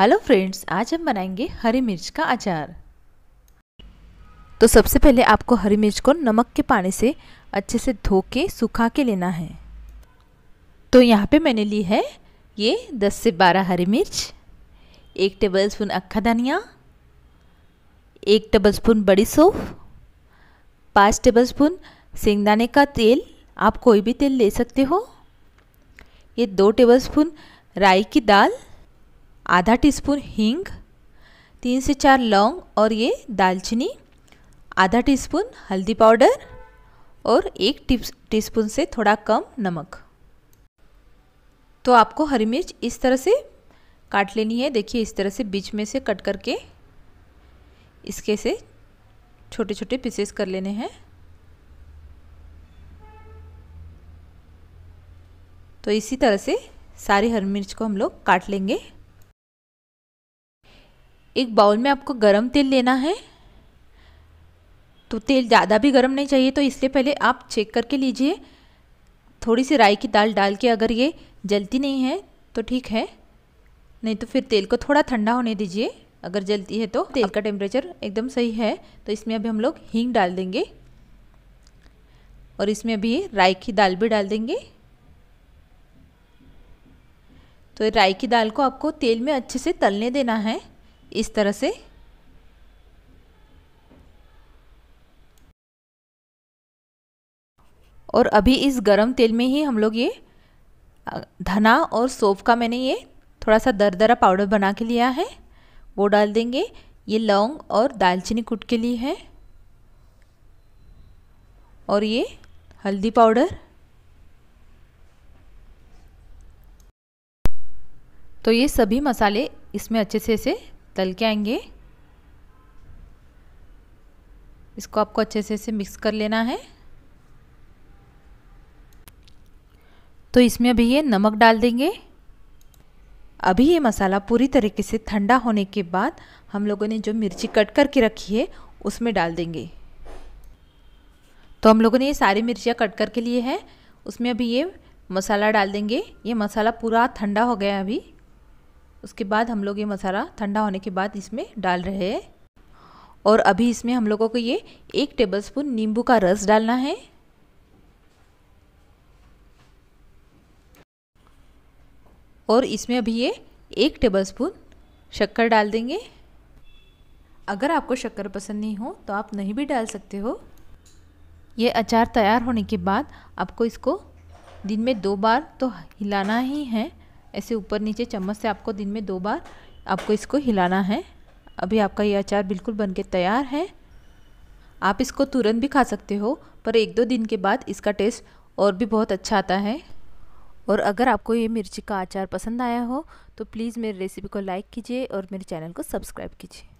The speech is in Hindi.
हेलो फ्रेंड्स आज हम बनाएंगे हरी मिर्च का अचार तो सबसे पहले आपको हरी मिर्च को नमक के पानी से अच्छे से धो के सुखा के लेना है तो यहाँ पे मैंने ली है ये 10 से 12 हरी मिर्च एक टेबल स्पून अक्खा धनिया एक टेबल स्पून बड़ी सौफ पाँच टेबल स्पून सेंगदाने का तेल आप कोई भी तेल ले सकते हो ये दो टेबल स्पून राई की दाल आधा टीस्पून हींग तीन से चार लौंग और ये दालचीनी आधा टीस्पून हल्दी पाउडर और एक टीस्पून से थोड़ा कम नमक तो आपको हरी मिर्च इस तरह से काट लेनी है देखिए इस तरह से बीच में से कट करके इसके से छोटे छोटे पीसेस कर लेने हैं तो इसी तरह से सारी हरी मिर्च को हम लोग काट लेंगे एक बाउल में आपको गरम तेल लेना है तो तेल ज़्यादा भी गर्म नहीं चाहिए तो इसलिए पहले आप चेक करके लीजिए थोड़ी सी राई की दाल डाल के अगर ये जलती नहीं है तो ठीक है नहीं तो फिर तेल को थोड़ा ठंडा होने दीजिए अगर जलती है तो तेल का टेम्परेचर एकदम सही है तो इसमें अभी हम लोग हींग डाल देंगे और इसमें अभी राई की दाल भी डाल देंगे तो राई की दाल को आपको तेल में अच्छे से तलने देना है इस तरह से और अभी इस गरम तेल में ही हम लोग ये धना और सोफ का मैंने ये थोड़ा सा दरदरा पाउडर बना के लिया है वो डाल देंगे ये लौंग और दालचीनी कूट के लिए है और ये हल्दी पाउडर तो ये सभी मसाले इसमें अच्छे से से तल के आएंगे इसको आपको अच्छे से से मिक्स कर लेना है तो इसमें अभी ये नमक डाल देंगे अभी ये मसाला पूरी तरीके से ठंडा होने के बाद हम लोगों ने जो मिर्ची कट करके रखी है उसमें डाल देंगे तो हम लोगों ने ये सारी मिर्चियाँ कट करके लिए है उसमें अभी ये मसाला डाल देंगे ये मसाला पूरा ठंडा हो गया अभी उसके बाद हम लोग ये मसाला ठंडा होने के बाद इसमें डाल रहे हैं और अभी इसमें हम लोगों को ये एक टेबलस्पून नींबू का रस डालना है और इसमें अभी ये एक टेबलस्पून शक्कर डाल देंगे अगर आपको शक्कर पसंद नहीं हो तो आप नहीं भी डाल सकते हो ये अचार तैयार होने के बाद आपको इसको दिन में दो बार तो हिलाना ही है ऐसे ऊपर नीचे चम्मच से आपको दिन में दो बार आपको इसको हिलाना है अभी आपका ये अचार बिल्कुल बन के तैयार है आप इसको तुरंत भी खा सकते हो पर एक दो दिन के बाद इसका टेस्ट और भी बहुत अच्छा आता है और अगर आपको ये मिर्ची का अचार पसंद आया हो तो प्लीज़ मेरी रेसिपी को लाइक कीजिए और मेरे चैनल को सब्सक्राइब कीजिए